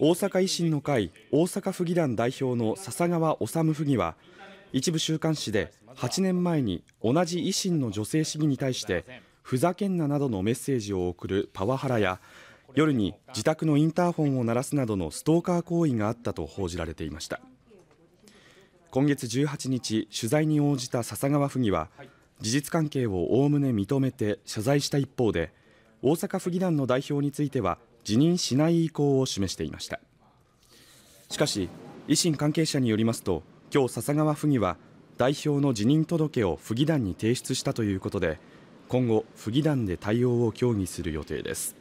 大阪維新の会大阪府議団代表の笹川治府議は一部週刊誌で8年前に同じ維新の女性市議に対してふざけんななどのメッセージを送るパワハラや夜に自宅のインターホンを鳴らすなどのストーカー行為があったと報じられていました今月18日取材に応じた笹川府議は事実関係をおおむね認めて謝罪した一方で大阪府議団の代表については辞任しない意向を示していましたしかし維新関係者によりますと今日笹川府議は代表の辞任届を府議団に提出したということで今後府議団で対応を協議する予定です